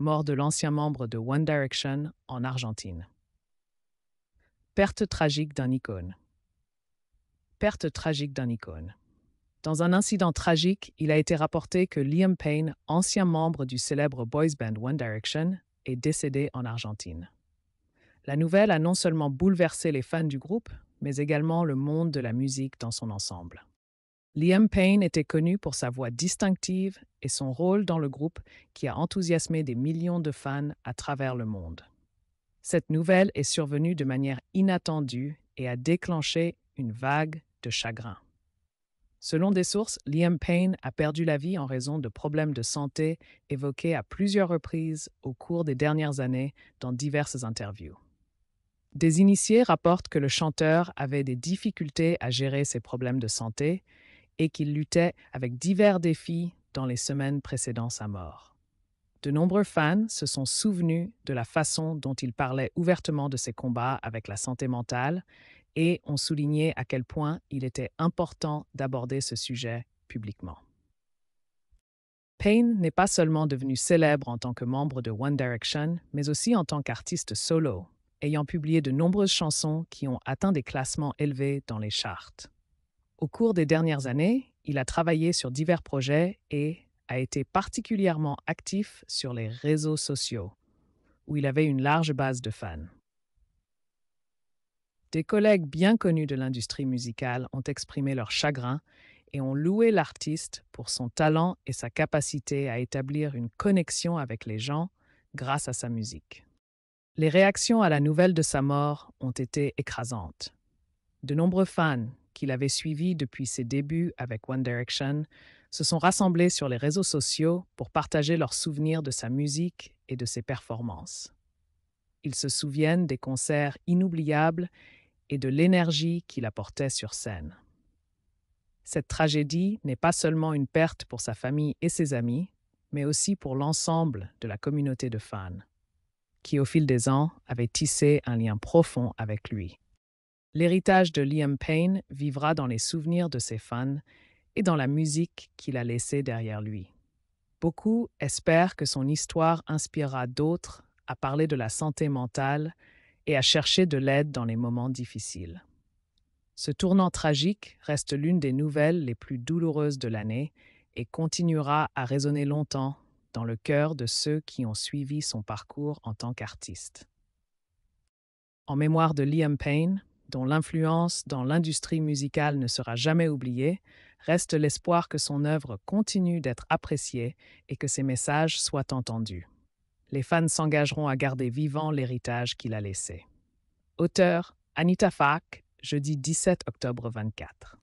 mort de l'ancien membre de One Direction en Argentine. Perte tragique d'un icône. Perte tragique d'un icône. Dans un incident tragique, il a été rapporté que Liam Payne, ancien membre du célèbre boys band One Direction, est décédé en Argentine. La nouvelle a non seulement bouleversé les fans du groupe, mais également le monde de la musique dans son ensemble. Liam Payne était connu pour sa voix distinctive et son rôle dans le groupe qui a enthousiasmé des millions de fans à travers le monde. Cette nouvelle est survenue de manière inattendue et a déclenché une vague de chagrin. Selon des sources, Liam Payne a perdu la vie en raison de problèmes de santé évoqués à plusieurs reprises au cours des dernières années dans diverses interviews. Des initiés rapportent que le chanteur avait des difficultés à gérer ses problèmes de santé et qu'il luttait avec divers défis dans les semaines précédant sa mort. De nombreux fans se sont souvenus de la façon dont il parlait ouvertement de ses combats avec la santé mentale et ont souligné à quel point il était important d'aborder ce sujet publiquement. Payne n'est pas seulement devenu célèbre en tant que membre de One Direction, mais aussi en tant qu'artiste solo, ayant publié de nombreuses chansons qui ont atteint des classements élevés dans les charts. Au cours des dernières années, il a travaillé sur divers projets et a été particulièrement actif sur les réseaux sociaux, où il avait une large base de fans. Des collègues bien connus de l'industrie musicale ont exprimé leur chagrin et ont loué l'artiste pour son talent et sa capacité à établir une connexion avec les gens grâce à sa musique. Les réactions à la nouvelle de sa mort ont été écrasantes. De nombreux fans, qu'il avait suivi depuis ses débuts avec One Direction, se sont rassemblés sur les réseaux sociaux pour partager leurs souvenirs de sa musique et de ses performances. Ils se souviennent des concerts inoubliables et de l'énergie qu'il apportait sur scène. Cette tragédie n'est pas seulement une perte pour sa famille et ses amis, mais aussi pour l'ensemble de la communauté de fans, qui au fil des ans avait tissé un lien profond avec lui. L'héritage de Liam Payne vivra dans les souvenirs de ses fans et dans la musique qu'il a laissée derrière lui. Beaucoup espèrent que son histoire inspirera d'autres à parler de la santé mentale et à chercher de l'aide dans les moments difficiles. Ce tournant tragique reste l'une des nouvelles les plus douloureuses de l'année et continuera à résonner longtemps dans le cœur de ceux qui ont suivi son parcours en tant qu'artiste. En mémoire de Liam Payne, dont l'influence dans l'industrie musicale ne sera jamais oubliée, reste l'espoir que son œuvre continue d'être appréciée et que ses messages soient entendus. Les fans s'engageront à garder vivant l'héritage qu'il a laissé. Auteur Anita Fak, jeudi 17 octobre 24.